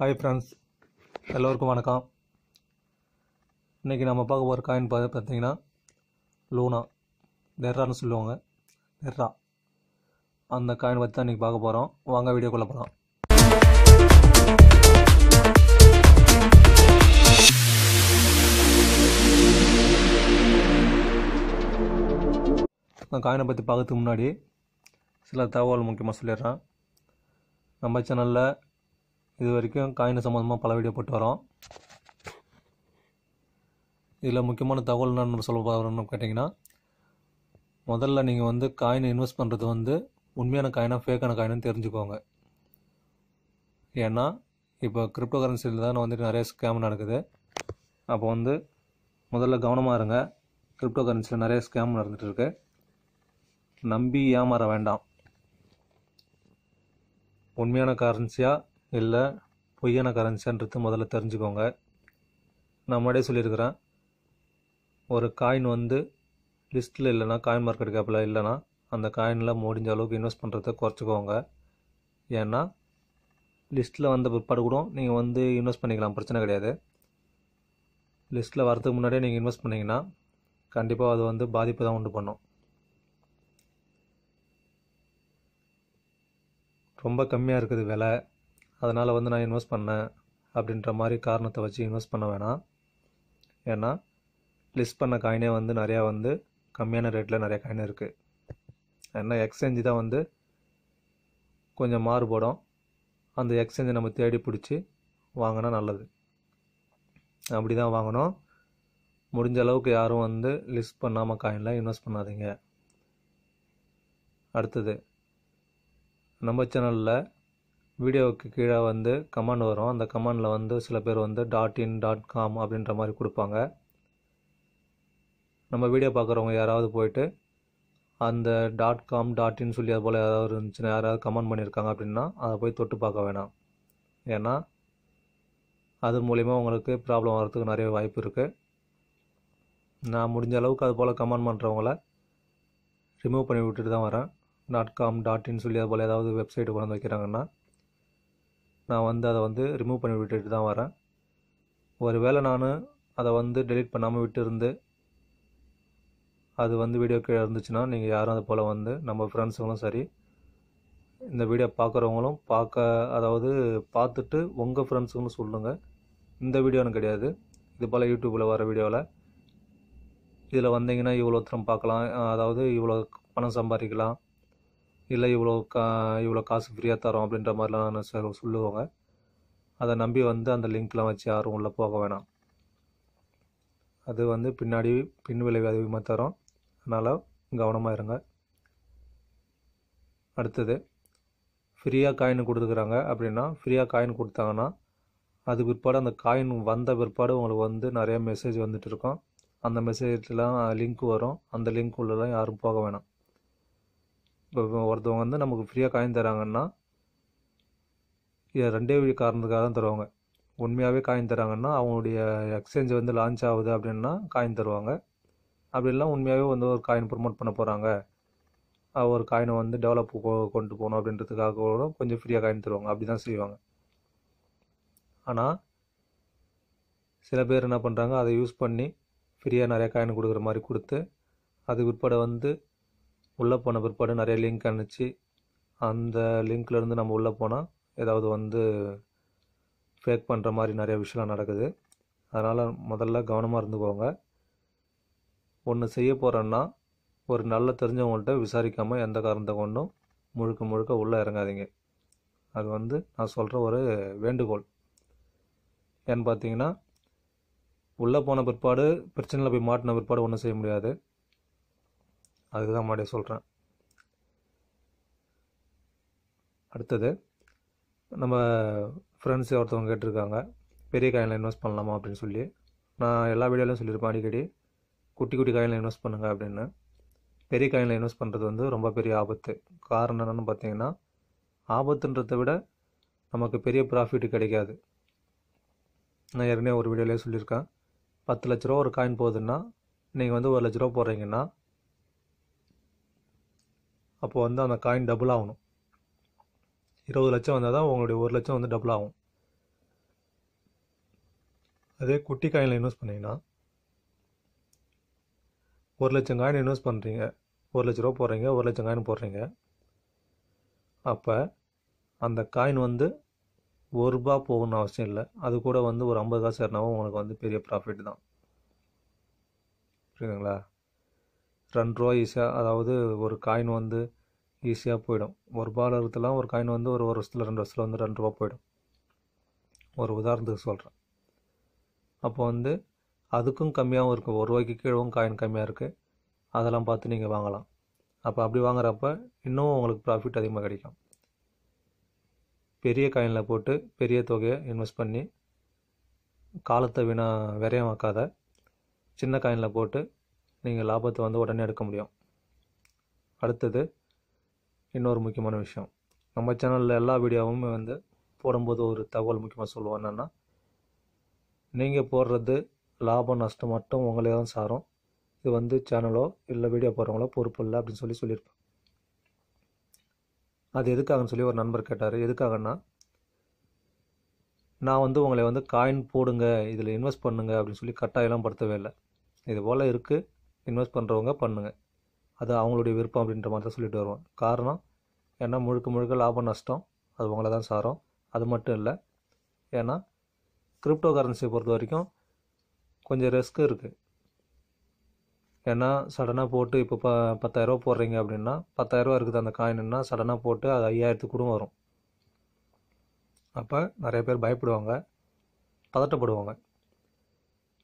hi friends எல்லோருக்கும் வணக்கம் இன்றைக்கி நம்ம பார்க்க போகிற காயின் பார்த்து பார்த்தீங்கன்னா லூனா டெர்ரான்னு சொல்லுவாங்க டெர்ரா அந்த காயின் பற்றி தான் இன்றைக்கி பார்க்க போகிறோம் வாங்க வீடியோக்குள்ளே போகலாம் நான் காயினை பற்றி பார்க்கறதுக்கு முன்னாடி சில தகவல் முக்கியமாக சொல்லிடுறேன் நம்ம சேனலில் இது வரைக்கும் காயின் சம்மந்தமாக பல வீடியோ போட்டு வரோம் இதில் முக்கியமான தகவல் என்னன்னு சொல்ல போகிறோம்னு கேட்டிங்கன்னா முதல்ல நீங்கள் வந்து காயினை இன்வெஸ்ட் பண்ணுறது வந்து உண்மையான காயினாக ஃபேக்கான காயினுன்னு தெரிஞ்சுக்கோங்க ஏன்னா இப்போ கிரிப்டோ கரன்சியில் தான் வந்துட்டு நிறைய ஸ்கேம் நடக்குது அப்போ வந்து முதல்ல கவனமாக இருங்க கிரிப்டோ கரன்சியில் நிறைய ஸ்கேம் நடந்துகிட்ருக்கு நம்பி ஏமாற வேண்டாம் உண்மையான கரன்சியாக இல்லை பொய்யான கரன்சின்றது முதல்ல தெரிஞ்சுக்கோங்க நான் முன்னாடியே சொல்லியிருக்கிறேன் ஒரு காயின் வந்து லிஸ்ட்டில் இல்லைனா காயின் மார்க்கெட் கேப்பில் இல்லைனா அந்த காயினில் முடிஞ்ச அளவுக்கு இன்வெஸ்ட் பண்ணுறத குறைச்சிக்கோங்க ஏன்னா லிஸ்ட்டில் வந்த பிற்பாடு கூட நீங்கள் வந்து இன்வெஸ்ட் பண்ணிக்கலாம் பிரச்சனை கிடையாது லிஸ்ட்டில் வரதுக்கு முன்னாடியே நீங்கள் இன்வெஸ்ட் பண்ணிங்கன்னா கண்டிப்பாக அது வந்து பாதிப்பு தான் உண்டு பண்ணும் ரொம்ப கம்மியாக இருக்குது விலை அதனால் வந்து நான் இன்வெஸ்ட் பண்ணேன் அப்படின்ற மாதிரி காரணத்தை வச்சு இன்வெஸ்ட் பண்ண வேணாம் ஏன்னா லிஸ்ட் பண்ண காயினே வந்து நிறையா வந்து கம்மியான ரேட்டில் நிறையா காயின் இருக்குது ஏன்னா எக்ஸ்சேஞ்சு தான் வந்து கொஞ்சம் மாறுபடும் அந்த எக்ஸ்சேஞ்சை நம்ம தேடி பிடிச்சி வாங்கினா நல்லது அப்படி தான் வாங்கணும் முடிஞ்ச அளவுக்கு யாரும் வந்து லிஸ்ட் பண்ணாமல் காயினில் இன்வெஸ்ட் பண்ணாதீங்க அடுத்தது நம்ம சேனலில் வீடியோவுக்கு கீழே வந்து கமெண்ட் வரும் அந்த கமெண்டில் வந்து சில பேர் வந்து டாட் இன் டாட் காம் அப்படின்ற மாதிரி கொடுப்பாங்க நம்ம வீடியோ பார்க்குறவங்க யாராவது போயிட்டு அந்த டாட் காம் டாட் இன் சொல்லி அது போல் ஏதாவது இருந்துச்சுன்னா யாராவது கமெண்ட் பண்ணியிருக்காங்க அப்படின்னா அதை போய் தொட்டு பார்க்க வேணாம் ஏன்னா அது மூலிமா உங்களுக்கு ப்ராப்ளம் வர்றதுக்கு நிறைய வாய்ப்பு இருக்குது நான் முடிஞ்ச அளவுக்கு அது போல் கமெண்ட் பண்ணுறவங்கள ரிமூவ் பண்ணி விட்டுட்டு தான் வரேன் டாட் காம் டாட் இன் சொல்லி அது போல் ஏதாவது வெப்சைட்டு கொண்டு வந்து வைக்கிறாங்கன்னா நான் வந்து அதை வந்து ரிமூவ் பண்ணி விட்டுட்டு தான் வரேன் ஒரு வேளை நான் அதை வந்து டெலிட் பண்ணாமல் விட்டுருந்து அது வந்து வீடியோ கீழே இருந்துச்சுன்னா நீங்கள் யாரும் அது போல் வந்து நம்ம ஃப்ரெண்ட்ஸுங்களும் சரி இந்த வீடியோ பார்க்குறவங்களும் பார்க்க அதாவது பார்த்துட்டு உங்கள் ஃப்ரெண்ட்ஸுங்களும் சொல்லுங்கள் இந்த வீடியோன்னு கிடையாது இது போல் யூடியூப்பில் வர வீடியோவில் இதில் வந்தீங்கன்னா இவ்வளோ தூரம் பார்க்கலாம் அதாவது இவ்வளோ பணம் சம்பாதிக்கலாம் இல்லை இவ்வளோ கா இவ்வளோ காசு ஃப்ரீயாக தரோம் அப்படின்ற மாதிரிலாம் சொல்லுவாங்க அதை நம்பி வந்து அந்த லிங்க்லாம் வச்சு யாரும் உள்ளே போக வேணாம் அது வந்து பின்னாடி பின் விளைவு அதிகமாக தரும் அதனால் கவனமாக இருங்க அடுத்தது ஃப்ரீயாக காயின் கொடுத்துக்கிறாங்க அப்படின்னா ஃப்ரீயாக காயின் கொடுத்தாங்கன்னா அது பிற்பாடு அந்த காயின் வந்த பிற்பாடு உங்களுக்கு வந்து நிறையா மெசேஜ் வந்துட்டு இருக்கும் அந்த மெசேஜ்லாம் லிங்க் வரும் அந்த லிங்க் உள்ளலாம் யாரும் போக வேணாம் ஒருத்தவங்க வந்து நமக்கு ஃப்ரீயாக காயின் தராங்கன்னா ரெண்டே வழி காரணத்துக்காக தான் தருவாங்க உண்மையாகவே காயின் தராங்கன்னா அவங்களுடைய எக்ஸ்சேஞ்ச் வந்து லான்ச் ஆகுது அப்படின்னா காயின் தருவாங்க அப்படி உண்மையாகவே வந்து ஒரு காயின் ப்ரொமோட் பண்ண போகிறாங்க ஒரு காயினை வந்து டெவலப் கொண்டு போகணும் அப்படின்றதுக்காக கூட கொஞ்சம் ஃப்ரீயாக காயின் தருவாங்க அப்படி தான் செய்வாங்க ஆனால் சில பேர் என்ன பண்ணுறாங்க அதை யூஸ் பண்ணி ஃப்ரீயாக நிறையா காயின் கொடுக்குற மாதிரி கொடுத்து அது உட்பட வந்து உள்ளே போன பிற்பாடு நிறைய லிங்க் அனுப்பிச்சு அந்த லிங்க்லேருந்து நம்ம உள்ளே போனால் ஏதாவது வந்து ஃபேக் பண்ணுற மாதிரி நிறைய விஷயம்லாம் நடக்குது அதனால் முதல்ல கவனமாக இருந்துக்கோங்க ஒன்று செய்ய போகிறேன்னா ஒரு நல்ல தெரிஞ்சவங்கள்ட்ட விசாரிக்காமல் எந்த காரணத்தை கொண்டும் முழுக்க முழுக்க உள்ளே இறங்காதீங்க அது வந்து நான் சொல்கிற ஒரு வேண்டுகோள் ஏன்னு பார்த்தீங்கன்னா உள்ளே போன பிற்பாடு பிரச்சனையில் போய் மாட்டின பிற்பாடு ஒன்றும் செய்ய முடியாது அதுக்கு தான் மறுபடியும் சொல்கிறேன் அடுத்தது நம்ம ஃப்ரெண்ட்ஸ் ஒருத்தவங்க கேட்டிருக்காங்க பெரிய காயினில் இன்வெஸ்ட் பண்ணலாமா அப்படின்னு சொல்லி நான் எல்லா வீடியோலையும் சொல்லியிருப்பேன் அடிக்கடி குட்டி குட்டி காயினில் இன்வெஸ்ட் பண்ணுங்கள் அப்படின்னு பெரிய காயினில் இன்வெஸ்ட் பண்ணுறது வந்து ரொம்ப பெரிய ஆபத்து காரணம் என்னென்னு பார்த்தீங்கன்னா ஆபத்துன்றதை விட நமக்கு பெரிய ப்ராஃபிட் கிடைக்காது நான் ஏற்கனவே ஒரு வீடியோலேயே சொல்லியிருக்கேன் பத்து லட்ச ரூபா ஒரு காயின் போகுதுன்னா நீங்கள் வந்து ஒரு லட்ச ரூபா போடுறீங்கன்னா அப்போ வந்து அந்த காயின் டபுள் ஆகணும் இருபது லட்சம் வந்தால் தான் உங்களுடைய ஒரு லட்சம் வந்து டபுள் ஆகும் அதே குட்டி காயினில் இன்வெஸ்ட் பண்ணிங்கன்னா ஒரு லட்சம் காயின் இன்வெஸ்ட் பண்ணுறீங்க ஒரு லட்ச ரூபா போடுறீங்க ஒரு லட்சம் காயின் போடுறீங்க அப்போ அந்த காயின் வந்து ஒரு ரூபா போகணும்னு அவசியம் இல்லை அது கூட வந்து ஒரு ஐம்பது காசு ஏறினாவும் உங்களுக்கு வந்து பெரிய ப்ராஃபிட் தான் புரியுதுங்களா ரெண்டு ரூபா ஈஸியாக அதாவது ஒரு காயின் வந்து ஈஸியாக போயிடும் ஒரு பால் அறுத்துலாம் ஒரு காயின் வந்து ஒரு ஒரு வருஷத்தில் ரெண்டு வருஷத்தில் வந்து ரெண்டு ரூபா போயிடும் ஒரு உதாரணத்துக்கு சொல்கிறேன் அப்போ வந்து அதுக்கும் கம்மியாகவும் இருக்குது ஒரு ரூபாய்க்கு கீழவும் காயின் கம்மியாக இருக்குது அதெல்லாம் பார்த்து நீங்கள் வாங்கலாம் அப்போ அப்படி வாங்குறப்ப இன்னும் உங்களுக்கு ப்ராஃபிட் அதிகமாக கிடைக்கும் பெரிய காயினில் போட்டு பெரிய தொகையை இன்வெஸ்ட் பண்ணி காலத்தை வீணா விரையம் வைக்காத சின்ன காயினில் போட்டு நீங்கள் லாபத்தை வந்து உடனே எடுக்க முடியும் அடுத்தது இன்னொரு முக்கியமான விஷயம் நம்ம சேனலில் எல்லா வீடியோவும் வந்து போடும்போது ஒரு தகவல் முக்கியமாக சொல்லுவோம் என்னென்னா நீங்கள் போடுறது லாபம் நஷ்டம் மட்டும் உங்களே தான் சாரும் இது வந்து சேனலோ இல்லை வீடியோ போடுறவங்களோ பொறுப்பு இல்லை அப்படின்னு சொல்லி சொல்லியிருப்பேன் அது எதுக்காகன்னு சொல்லி ஒரு நண்பர் கேட்டார் எதுக்காகன்னா நான் வந்து உங்களை வந்து காயின் போடுங்க இதில் இன்வெஸ்ட் பண்ணுங்க அப்படின்னு சொல்லி கட்டாயம்லாம் படுத்தவே இல்லை இது போல் இருக்குது இன்வெஸ்ட் பண்ணுறவங்க பண்ணுங்கள் அது அவங்களுடைய விருப்பம் அப்படின்ற மாதிரி தான் சொல்லிட்டு வருவோம் காரணம் ஏன்னா முழுக்க முழுக்க லாபம் நஷ்டம் அது உங்களை தான் சாரும் அது மட்டும் இல்லை ஏன்னா கிரிப்டோ கரன்சியை பொறுத்த வரைக்கும் கொஞ்சம் ரிஸ்க் இருக்குது ஏன்னா சடனாக போட்டு இப்போ ப பத்தாயிரரூவா போடுறீங்க அப்படின்னா பத்தாயிரரூவா இருக்குது அந்த காயின்னா சடனாக போட்டு அது ஐயாயிரத்துக்கு கூட வரும் அப்போ நிறைய பேர் பயப்படுவாங்க பதட்டப்படுவாங்க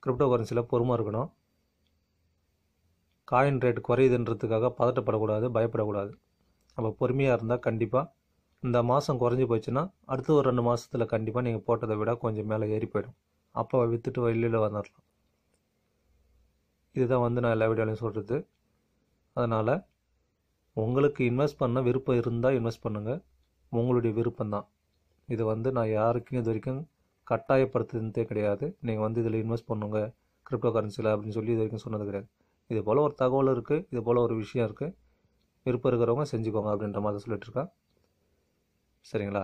கிரிப்டோ கரன்சியில் பொறுமை இருக்கணும் காயின் ரேட் குறையுதுன்றதுக்காக பதட்டப்படக்கூடாது பயப்படக்கூடாது அப்போ பொறுமையாக இருந்தால் கண்டிப்பாக இந்த மாதம் குறைஞ்சி போச்சுன்னா அடுத்த ஒரு ரெண்டு மாதத்தில் கண்டிப்பாக நீங்கள் போட்டதை விட கொஞ்சம் மேலே ஏறி போயிடும் அப்போ விற்றுட்டு வெளியில் வந்துடலாம் இதுதான் வந்து நான் எல்லா வீடியோலையும் சொல்கிறது அதனால் உங்களுக்கு இன்வெஸ்ட் பண்ண விருப்பம் இருந்தால் இன்வெஸ்ட் பண்ணுங்கள் உங்களுடைய விருப்பம்தான் இது வந்து நான் யாருக்கும் இது வரைக்கும் கட்டாயப்படுத்துனதே கிடையாது நீங்கள் வந்து இதில் இன்வெஸ்ட் பண்ணுங்கள் கிரிப்டோ கரன்சியில் அப்படின்னு சொல்லி இது வரைக்கும் சொன்னது கிடையாது இது போல் ஒரு தகவல் இருக்குது இது போல் ஒரு விஷயம் இருக்குது விருப்பம் இருக்கிறவங்க செஞ்சுக்கோங்க அப்படின்ற மாதிரி சொல்லிட்டுருக்கான் சரிங்களா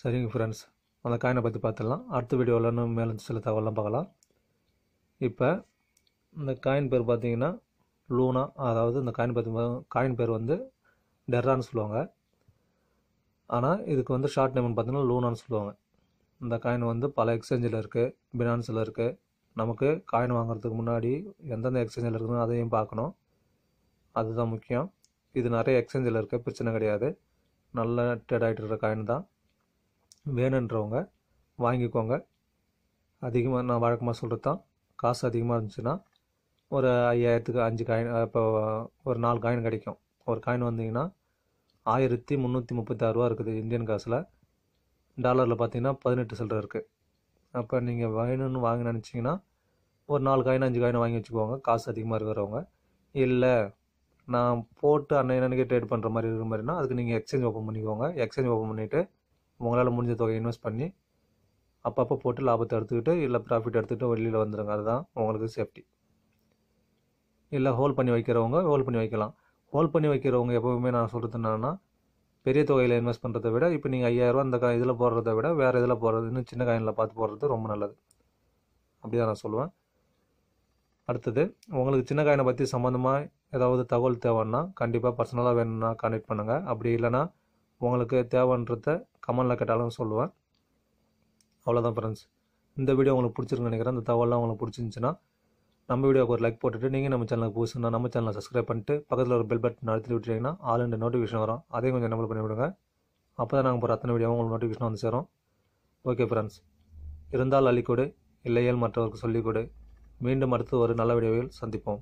சரிங்க ஃப்ரெண்ட்ஸ் அந்த காயினை பற்றி பார்த்துடலாம் அடுத்த வீடியோவில் இன்னும் மேலே சில தகவலாம் பார்க்கலாம் இப்போ இந்த காயின் பேர் பார்த்தீங்கன்னா லூனா அதாவது இந்த காயின் பற்றி காயின் பேர் வந்து டெர்ரான்னு சொல்லுவாங்க ஆனால் இதுக்கு வந்து ஷார்ட் நேம்னு பார்த்தீங்கன்னா லூனான்னு சொல்லுவாங்க இந்த காயின் வந்து பல எக்ஸ்சேஞ்சில் இருக்குது பினான்ஸில் இருக்குது நமக்கு காயின் வாங்குறதுக்கு முன்னாடி எந்தெந்த எக்ஸ்சேஞ்சில் இருக்குதுன்னு அதையும் பார்க்கணும் அதுதான் முக்கியம் இது நிறைய எக்ஸ்சேஞ்சில் இருக்க பிரச்சனை கிடையாது நல்ல ட்ரேட் ஆகிட்டு இருக்கிற காயின் தான் வேணுன்றவங்க வாங்கிக்கோங்க அதிகமாக நான் வழக்கமாக சொல்கிறது தான் காசு அதிகமாக இருந்துச்சுன்னா ஒரு ஐயாயிரத்துக்கு அஞ்சு காயின் இப்போ ஒரு நாலு காயின் கிடைக்கும் ஒரு காயின் வந்தீங்கன்னா ஆயிரத்தி முந்நூற்றி ரூபா இருக்குது இந்தியன் காசில் டாலரில் பார்த்தீங்கன்னா பதினெட்டு சில்லரை இருக்குது அப்போ நீங்கள் வேணும்னு வாங்க நினச்சிங்கன்னா ஒரு நாலு காயின் அஞ்சு காயின் வாங்கி வச்சுக்கோங்க காசு அதிகமாக இருக்கிறவங்க இல்லை நான் போட்டு அன்னை என்னன்னு ட்ரேட் பண்ணுற மாதிரி இருக்கிற மாதிரினா அதுக்கு நீங்கள் எக்ஸ்சேஞ்ச் ஓப்பன் பண்ணிக்கோங்க எக்ஸ்சேஞ்ச் ஓப்பன் பண்ணிவிட்டு உங்களால் முடிஞ்ச தொகையை இன்வெஸ்ட் பண்ணி அப்பப்போ போட்டு லாபத்தை எடுத்துக்கிட்டு இல்லை ப்ராஃபிட் எடுத்துக்கிட்டு வெளியில் வந்துடுங்க அதுதான் உங்களுக்கு சேஃப்டி இல்லை ஹோல்ட் பண்ணி வைக்கிறவங்க ஹோல்ட் பண்ணி வைக்கலாம் ஹோல்ட் பண்ணி வைக்கிறவங்க எப்போவுமே நான் சொல்கிறது என்னென்னா பெரிய தொகையில் இன்வெஸ்ட் பண்ணுறதை விட இப்போ நீங்கள் ஐயாயிரரூவா அந்த க இதில் போடுறத விட வேறு இதில் போடுறது இன்னும் சின்ன காயினில் பார்த்து போடுறது ரொம்ப நல்லது அப்படி தான் நான் சொல்லுவேன் அடுத்தது உங்களுக்கு சின்ன காயினை பற்றி சம்மந்தமாக ஏதாவது தகவல் தேவைன்னா கண்டிப்பாக பர்சனலாக வேணும்னா கான்டெக்ட் பண்ணுங்கள் அப்படி இல்லைனா உங்களுக்கு தேவைன்றத கமெண்டில் கேட்டாலும் சொல்லுவேன் அவ்வளோதான் ஃப்ரெண்ட்ஸ் இந்த வீடியோ உங்களுக்கு பிடிச்சிருக்குன்னு நினைக்கிறேன் இந்த தகவலாம் உங்களுக்கு பிடிச்சிருந்துச்சின்னா நம்ம வீடியோக்கு ஒரு லைக் போட்டுட்டு நீங்கள் நம்ம சேனலுக்கு பூசுனா நம்ம சேனலை சப்ஸ்கிரைப் பண்ணிட்டு பக்கத்தில் ஒரு பெல் பட்டன் அழுத்தி விட்டுட்டிங்கன்னா ஆல் ரெண்டு நோட்டிஃபிகேஷன் வரும் அதையும் கொஞ்சம் நம்மளுக்கு பண்ணிவிடுங்க அப்போ தான் நாங்கள் போகிற அத்தனை வீடியோ உங்களுக்கு நோட்டிஃபிகேஷன் வந்து சேரும் ஓகே ஃப்ரெண்ட்ஸ் இருந்தால் அள்ளிக்கூடு இல்லையல் மற்றவருக்கு சொல்லிக்கூடு மீண்டும் அடுத்து ஒரு நல்ல வீடியோவில் சந்திப்போம்